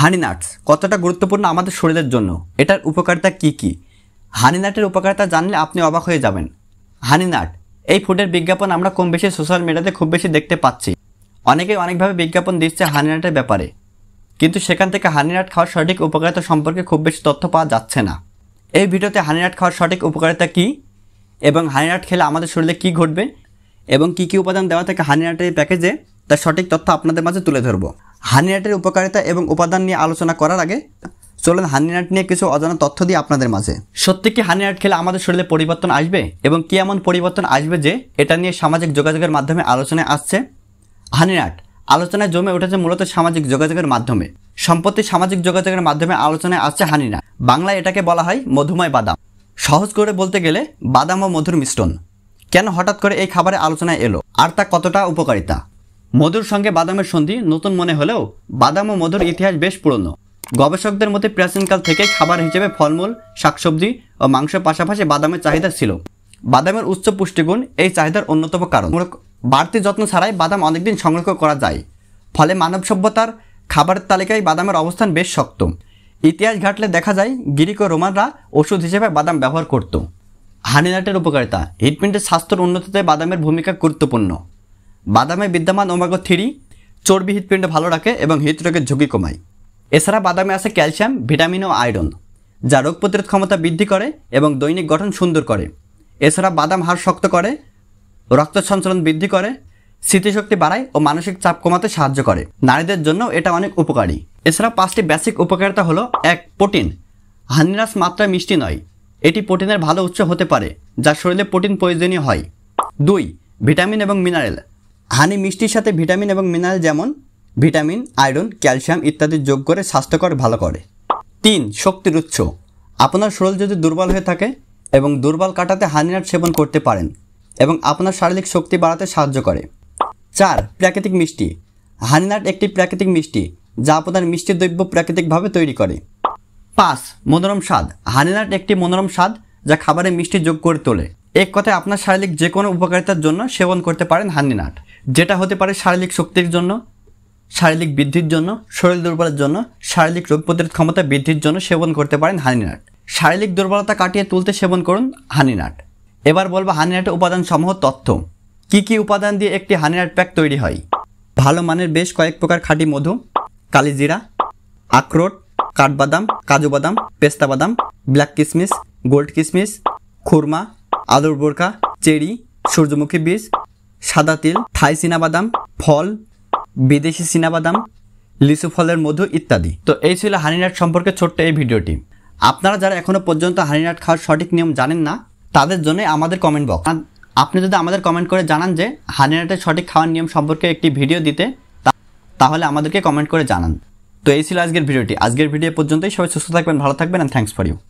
হানি nuts কতটা গুরুত্বপূর্ণ আমাদের শরীরের জন্য এটার উপকারিতা কি কি হানি নাটের উপকারিতা জানলে আপনি অবাক হয়ে যাবেন হানি নাট এই ফুডের বিজ্ঞাপন আমরা কম বেশি সোশ্যাল মিডিয়াতে খুব বেশি দেখতে পাচ্ছি অনেকেই অনেকভাবে বিজ্ঞাপন দিচ্ছে হানি নাটের ব্যাপারে কিন্তু সেখান থেকে হানি নাট খাওয়ার সঠিক উপকারিতা সম্পর্কে খুব বেশি তথ্য পাওয়া যাচ্ছে না এই ভিডিওতে হানি নাট খাওয়ার সঠিক উপকারিতা কী এবং হানি নাট খেলে আমাদের শরীরে কি ঘটবে এবং কি কি উপাদান দেওয়া থাকে হানি নাটের প্যাকেজে তার সঠিক তথ্য আপনাদের মাঝে তুলে ধরবো হানিনাটের উপকারিতা এবং উপাদান নিয়ে আলোচনা করার আগে চলুন হানিনাট নিয়ে কিছু অজানা তথ্য দিয়ে আপনাদের মাঝে সত্যি কি হানিনাট খেলে আমাদের শরীরে পরিবর্তন আসবে এবং কি এমন পরিবর্তন আসবে যে এটা নিয়ে সামাজিক যোগাযোগের মাধ্যমে আলোচনায় আসছে হানিনাট আলোচনায় জমে উঠেছে মূলত সামাজিক যোগাযোগের মাধ্যমে সম্প্রতি সামাজিক যোগাযোগের মাধ্যমে আলোচনায় আসছে হানিনাট বাংলায় এটাকে বলা হয় মধুময় বাদাম সহজ করে বলতে গেলে বাদাম ও মধুর মিশ্রণ কেন হঠাৎ করে এই খাবারে আলোচনায় এলো আর তা কতটা উপকারিতা মধুর সঙ্গে বাদামের সন্ধি নতুন মনে হলেও বাদাম ও মধুর ইতিহাস বেশ পুরনো গবেষকদের মতে প্রাচীনকাল থেকে খাবার হিসেবে ফলমূল শাকসবজি ও মাংসের পাশাপাশি বাদামের চাহিদা ছিল বাদামের উচ্চ পুষ্টিগুণ এই চাহিদার অন্যতম কারণ বাড়তি যত্ন ছাড়াই বাদাম অনেকদিন সংরক্ষণ করা যায় ফলে মানব সভ্যতার খাবারের তালিকায় বাদামের অবস্থান বেশ শক্ত ইতিহাস ঘাটলে দেখা যায় গিরিক ও রোমানরা ওষুধ হিসেবে বাদাম ব্যবহার করত হানিনাটের উপকারিতা হৃদপিণ্ডের স্বাস্থ্যের উন্নতিতে বাদামের ভূমিকা গুরুত্বপূর্ণ বাদামে বিদ্যমান ওমাগো থ্রি চর্বি হৃৎপিণ্ড ভালো রাখে এবং হৃদরোগের ঝুঁকি কমায় এছাড়া বাদামে আছে ক্যালসিয়াম ভিটামিন ও আয়রন যা রোগ প্রতিরোধ ক্ষমতা বৃদ্ধি করে এবং দৈনিক গঠন সুন্দর করে এছাড়া বাদাম হাড় শক্ত করে রক্ত সঞ্চালন বৃদ্ধি করে স্মৃতিশক্তি বাড়ায় ও মানসিক চাপ কমাতে সাহায্য করে নারীদের জন্য এটা অনেক উপকারী এছাড়া পাঁচটি বেসিক উপকারিতা হলো এক প্রোটিন হানিরাস মাত্রায় মিষ্টি নয় এটি প্রোটিনের ভালো উৎস হতে পারে যা শরীরে প্রোটিন প্রয়োজনীয় হয় দুই ভিটামিন এবং মিনারেল হানি মিষ্টির সাথে ভিটামিন এবং মিনারেল যেমন ভিটামিন আয়রন ক্যালসিয়াম ইত্যাদি যোগ করে স্বাস্থ্যকর ভালো করে তিন শক্তির উৎস আপনার শরীর যদি দুর্বল হয়ে থাকে এবং দুর্বল কাটাতে হানিনাট সেবন করতে পারেন এবং আপনার শারীরিক শক্তি বাড়াতে সাহায্য করে চার প্রাকৃতিক মিষ্টি হানিনাট একটি প্রাকৃতিক মিষ্টি যা আপনার মিষ্টি দ্রব্য প্রাকৃতিকভাবে তৈরি করে পাঁচ মনোরম স্বাদ হানিনাট একটি মনোরম স্বাদ যা খাবারে মিষ্টি যোগ করে তোলে এক কথায় আপনার শারীরিক যে কোনো উপকারিতার জন্য সেবন করতে পারেন হানিনাট যেটা হতে পারে শারীরিক শক্তির জন্য শারীরিক বৃদ্ধির জন্য শরীর দুর্বলের জন্য শারীরিক রোগ প্রতিরোধ ক্ষমতা বৃদ্ধির জন্য সেবন করতে পারেন হানিনাট শারীরিক দুর্বলতা কাটিয়ে তুলতে সেবন করুন হানিনাট এবার বলবো হানিনাটের উপাদান সমূহ তথ্য কি কি উপাদান দিয়ে একটি হানিনাট প্যাক তৈরি হয় ভালো মানের বেশ কয়েক প্রকার খাঁটি মধু কালিজিরা আখরোট কাঠবাদাম কাজু বাদাম পেস্তা বাদাম ব্ল্যাক কিসমিস গোল্ড কিসমিস খুরমা আদর বোরকা চেরি সূর্যমুখী বীজ সাদা তিল থাই চিনাবাদাম ফল বিদেশি চিনাবাদাম লিচু ফলের মধু ইত্যাদি তো এই ছিল হানিনাট সম্পর্কে ছোট্ট এই ভিডিওটি আপনারা যারা এখনও পর্যন্ত হানিনাট খাওয়ার সঠিক নিয়ম জানেন না তাদের জন্য আমাদের কমেন্ট বক্স আপনি যদি আমাদের কমেন্ট করে জানান যে হানিনাটের সঠিক খাওয়ার নিয়ম সম্পর্কে একটি ভিডিও দিতে তাহলে আমাদেরকে কমেন্ট করে জানান তো এই ছিল আজকের ভিডিওটি আজকের ভিডিও পর্যন্তই সবাই সুস্থ থাকবেন ভালো থাকবেন অ্যান্ড থ্যাংকস ফর ইউ